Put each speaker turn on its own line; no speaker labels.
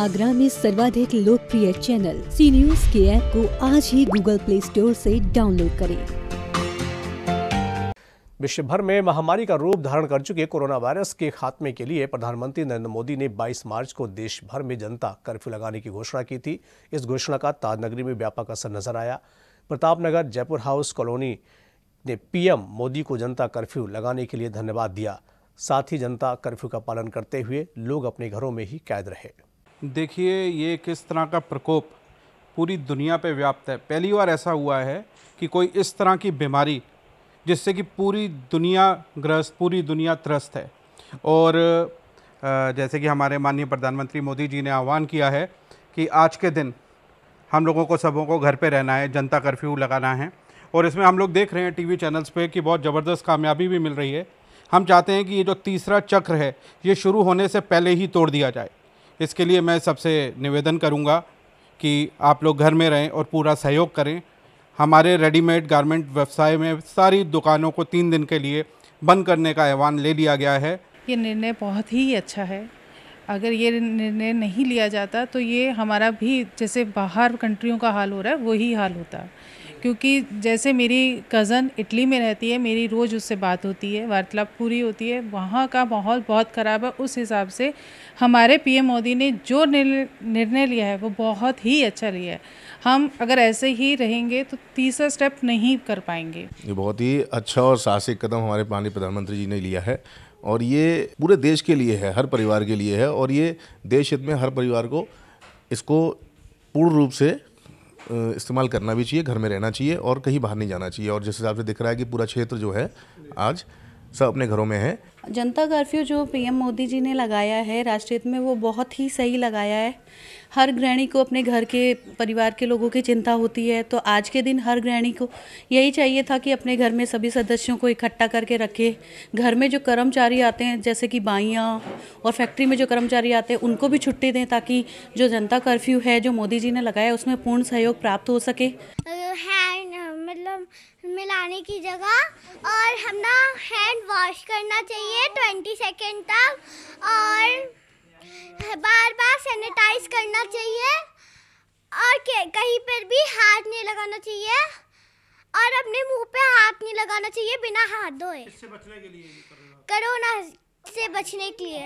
आगरा में सर्वाधिक लोकप्रिय चैनल सी न्यूज के ऐप को आज ही गूगल प्ले स्टोर से डाउनलोड करें
विश्व भर में महामारी का रूप धारण कर चुके कोरोना वायरस के खात्मे के लिए प्रधानमंत्री नरेंद्र मोदी ने 22 मार्च को देश भर में जनता कर्फ्यू लगाने की घोषणा की थी इस घोषणा का ताजनगरी में व्यापक असर नजर आया प्रताप नगर जयपुर हाउस कॉलोनी ने पीएम मोदी को जनता कर्फ्यू लगाने के लिए धन्यवाद दिया साथ ही जनता कर्फ्यू का पालन करते हुए लोग अपने घरों में ही कैद रहे
देखिए ये किस तरह का प्रकोप पूरी दुनिया पे व्याप्त है पहली बार ऐसा हुआ है कि कोई इस तरह की बीमारी जिससे कि पूरी दुनिया ग्रस्त पूरी दुनिया त्रस्त है और जैसे कि हमारे माननीय प्रधानमंत्री मोदी जी ने आह्वान किया है कि आज के दिन हम लोगों को सबों को घर पे रहना है जनता कर्फ्यू लगाना है और इसमें हम लोग देख रहे हैं टीवी चैनल्स पे कि बहुत ज़बरदस्त कामयाबी भी मिल रही है हम चाहते हैं कि ये जो तीसरा चक्र है ये शुरू होने से पहले ही तोड़ दिया जाए इसके लिए मैं सबसे निवेदन करूँगा कि आप लोग घर में रहें और पूरा सहयोग करें हमारे रेडीमेड गारमेंट व्यवसाय में सारी दुकानों को तीन दिन के लिए बंद करने का आह्वान ले लिया गया है
ये निर्णय बहुत ही अच्छा है अगर ये निर्णय नहीं लिया जाता तो ये हमारा भी जैसे बाहर कंट्रियों का हाल हो रहा है वही हाल होता क्योंकि जैसे मेरी कज़न इटली में रहती है मेरी रोज़ उससे बात होती है वार्तालाप पूरी होती है वहाँ का माहौल बहुत ख़राब है उस हिसाब से हमारे पीएम मोदी ने जो निर्णय लिया है वो बहुत ही अच्छा लिया है हम अगर ऐसे ही रहेंगे तो तीसरा स्टेप नहीं कर पाएंगे
ये बहुत ही अच्छा और साहसिक कदम हमारे माननीय प्रधानमंत्री जी ने लिया है और ये पूरे देश के लिए है हर परिवार के लिए है और ये देश हित में हर परिवार को इसको पूर्ण रूप से इस्तेमाल करना भी चाहिए घर में रहना चाहिए और कहीं बाहर नहीं जाना चाहिए और जिस हिसाब से दिख रहा है कि पूरा क्षेत्र जो है आज सब अपने घरों में है
जनता कर्फ्यू जो पीएम मोदी जी ने लगाया है राष्ट्रीय हित में वो बहुत ही सही लगाया है हर गृहणी को अपने घर के परिवार के लोगों की चिंता होती है तो आज के दिन हर गृहणी को यही चाहिए था कि अपने घर में सभी सदस्यों को इकट्ठा करके रखे घर में जो कर्मचारी आते हैं जैसे कि बाइयाँ और फैक्ट्री में जो कर्मचारी आते हैं उनको भी छुट्टी दें ताकि जो जनता कर्फ्यू है जो मोदी जी ने लगाया उसमें पूर्ण सहयोग प्राप्त हो सके
मतलब मिलाने की जगह और हम ना हैंड वॉश करना चाहिए ट्वेंटी सेकेंड तक और बार बार सैनिटाइज करना चाहिए और कहीं पर भी हाथ नहीं लगाना चाहिए और अपने मुंह पे हाथ नहीं लगाना चाहिए बिना हाथ धोए कोरोना से बचने के लिए